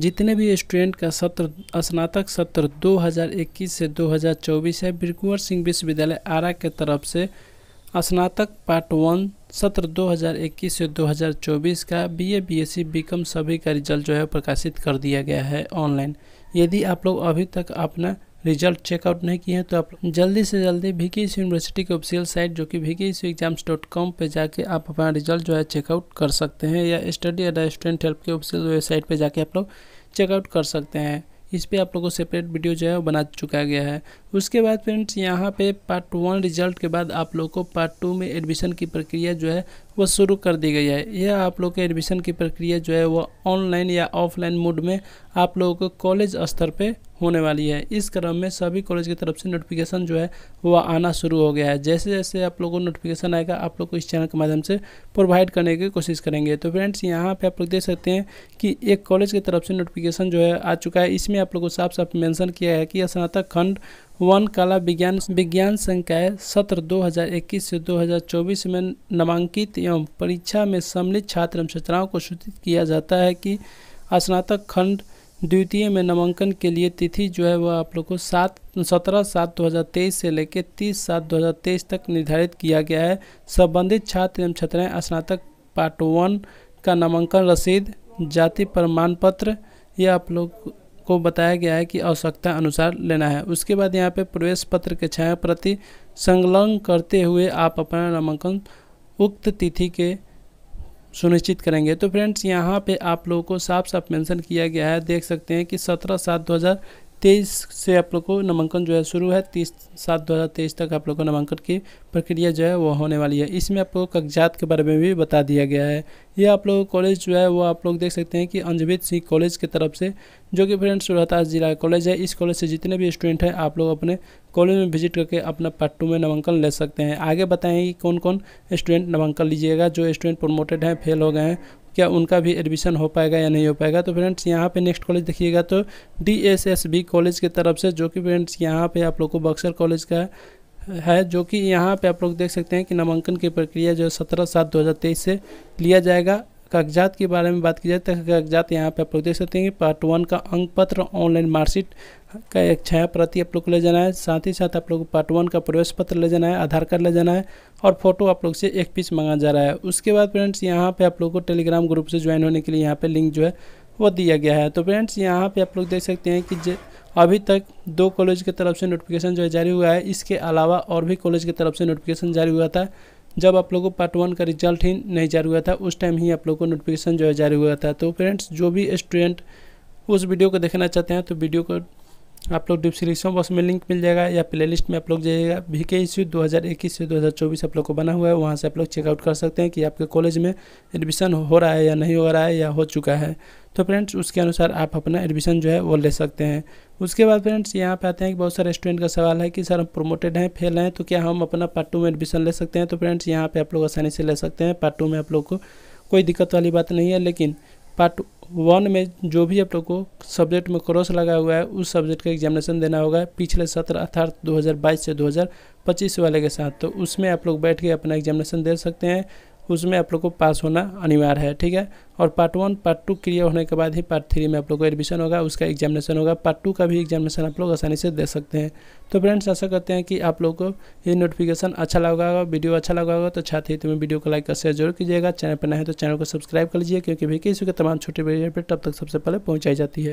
जितने भी स्टूडेंट का सत्र स्नातक सत्र 2021 से 2024 है बिरकुंवर सिंह विश्वविद्यालय आरा के तरफ से स्नातक पार्ट वन सत्र 2021 से 2024 का बीए बीएससी बीकॉम सभी का रिजल्ट जो है प्रकाशित कर दिया गया है ऑनलाइन यदि आप लोग अभी तक अपना रिजल्ट चेकआउट नहीं किए हैं तो आप जल्दी से जल्दी भी इस यूनिवर्सिटी की ऑफिशियल साइट जो कि भी के एग्जाम्स डॉट कॉम पर जाकर आप अपना रिजल्ट जो है चेकआउट कर सकते हैं या स्टडी एंड स्टूडेंट हेल्प की ऑफिशियल वेबसाइट पर जाके आप लोग चेकआउट कर सकते हैं इस पर आप लोगों को सेपरेट वीडियो जो है वो बना चुका गया है उसके बाद फ्रेंड्स यहाँ पे पार्ट वन रिजल्ट के बाद आप लोग को पार्ट टू में एडमिशन की प्रक्रिया जो है वो शुरू कर दी गई है यह आप लोग के एडमिशन की प्रक्रिया जो है वह ऑनलाइन या ऑफलाइन मोड में आप लोगों को कॉलेज स्तर पे होने वाली है इस क्रम में सभी कॉलेज की तरफ से नोटिफिकेशन जो है वह आना शुरू हो गया है जैसे जैसे आप लोगों को नोटिफिकेशन आएगा आप लोग को इस चैनल के माध्यम से प्रोवाइड करने की कोशिश करेंगे तो फ्रेंड्स यहाँ पे आप लोग देख सकते हैं कि एक कॉलेज की तरफ से नोटिफिकेशन जो है आ चुका है इसमें आप लोग को साफ साफ मैंसन किया है कि स्नातक खंड वन कला विज्ञान विज्ञान संकाय सत्र 2021 से 2024 में नामांकित एवं परीक्षा में सम्मिलित छात्र एवं छात्राओं को सूचित किया जाता है कि स्नातक खंड द्वितीय में नामांकन के लिए तिथि जो है वह आप लोग को सात सत्रह सात दो हज़ार तेईस से लेकर तीस सात दो हज़ार तेईस तक निर्धारित किया गया है संबंधित छात्र एवं छात्राएं स्नातक पार्ट वन का नामांकन रसीद जाति प्रमाण पत्र यह आप लोग को बताया गया है कि आवश्यकता अनुसार लेना है उसके बाद यहाँ पे प्रवेश पत्र के छाया प्रति संलग्न करते हुए आप अपना नामांकन उक्त तिथि के सुनिश्चित करेंगे तो फ्रेंड्स यहाँ पे आप लोगों को साफ साफ मेंशन किया गया है देख सकते हैं कि 17 सात हजार तेईस से आप लोग को नामांकन जो है शुरू है तीस सात दो हज़ार तेईस तक आप लोग को नामांकन की प्रक्रिया जो है वो होने वाली है इसमें आप लोग कागजात के बारे में भी बता दिया गया है ये आप लोग कॉलेज जो है वो आप लोग देख सकते हैं कि अंजबीत सिंह कॉलेज की तरफ से जो कि फ्रेंड्स रोहतास जिला कॉलेज है इस कॉलेज से जितने भी स्टूडेंट हैं आप लोग अपने कॉलेज में विजिट करके अपना पार्ट टू में नामांकन ले सकते हैं आगे बताएँ कि कौन कौन स्टूडेंट नामांकन लीजिएगा जो स्टूडेंट प्रमोटेड हैं फेल हो गए हैं क्या उनका भी एडमिशन हो पाएगा या नहीं हो पाएगा तो फ्रेंड्स यहाँ पे नेक्स्ट कॉलेज देखिएगा तो डी कॉलेज की तरफ से जो कि फ्रेंड्स यहाँ पे आप लोग को बक्सर कॉलेज का है जो कि यहाँ पे आप लोग देख सकते हैं कि नामांकन की प्रक्रिया जो है सत्रह सात दो हज़ार तेईस से लिया जाएगा कागजात के बारे में बात की जाए तो कागजात यहाँ पे आप लोग देख सकते हैं कि पार्ट वन का अंक पत्र ऑनलाइन मार्कशीट का एक छाया प्रति आप लोग को ले जाना है साथ ही साथ आप लोग को पार्ट वन का प्रवेश पत्र ले जाना है आधार कार्ड ले जाना है और फोटो आप लोग से एक पीस मंगा जा रहा है उसके बाद फ्रेंड्स यहाँ पे आप लोग को टेलीग्राम ग्रुप से ज्वाइन होने के लिए यहाँ पे लिंक जो है वो दिया गया है तो फ्रेंड्स यहाँ पे आप लोग देख सकते हैं कि अभी तक दो कॉलेज की तरफ से नोटिफिकेशन जो है जारी हुआ है इसके अलावा और भी कॉलेज की तरफ से नोटिफिकेशन जारी हुआ था जब आप लोगों को पार्ट वन का रिजल्ट ही नहीं जारी हुआ था उस टाइम ही आप लोगों को नोटिफिकेशन जो है जारी हुआ था तो फ्रेंड्स जो भी स्टूडेंट उस वीडियो को देखना चाहते हैं तो वीडियो को आप लोग डिस्क्रिप्शन बॉक्स में लिंक मिल जाएगा या प्ले लिस्ट में आप लोग जाइएगा वी के इश्यू दो हज़ार इक्कीस से दो हज़ार चौबीस आप लोग को बना हुआ है वहाँ से आप लोग चेकआउट कर सकते हैं कि आपके कॉलेज में एडमिशन हो रहा है या नहीं हो रहा है या हो चुका है तो फ्रेंड्स उसके अनुसार आप अपना एडमिशन जो है वो ले सकते हैं उसके बाद फ्रेंड्स यहाँ पे आते हैं कि बहुत सारे स्टूडेंट का सवाल है कि सर हम प्रोमोटेड हैं फेल हैं तो क्या हम अपना पार्ट टू में एडमिशन ले सकते हैं तो फ्रेंड्स यहाँ पे आप लोग आसानी से ले सकते हैं पार्ट टू में आप लोग को कोई दिक्कत वाली बात नहीं है लेकिन पार्ट वन में जो भी आप लोग को सब्जेक्ट में क्रॉस लगा हुआ है उस सब्जेक्ट का एग्जामिनेशन देना होगा पिछले सत्र अर्थात 2022 से 2025 वाले के साथ तो उसमें आप लोग बैठ के अपना एग्जामिनेशन दे सकते हैं उसमें आप लोग को पास होना अनिवार्य है ठीक है और part one part two clear होने के बाद ही पार्ट थ्री में आप लोग को एडमिशन होगा उसका एग्जामिनेशन होगा पार्ट टू का भी एग्जामिनेशन आप लोग आसानी से दे सकते हैं तो फ्रेंड्स ऐसा करते हैं कि आप लोग को ये नोटिफिकेशन अच्छा लगा होगा वीडियो अच्छा लगा होगा तो छात्र हित में वीडियो को लाइक और शेयर जरूर कीजिएगा चैनल पर ना है तो चैनल को सब्सक्राइब कर लीजिए क्योंकि भी इसी के तमाम छोटे वीडियो पर तब तक सबसे पहले पहुँचाई जाती है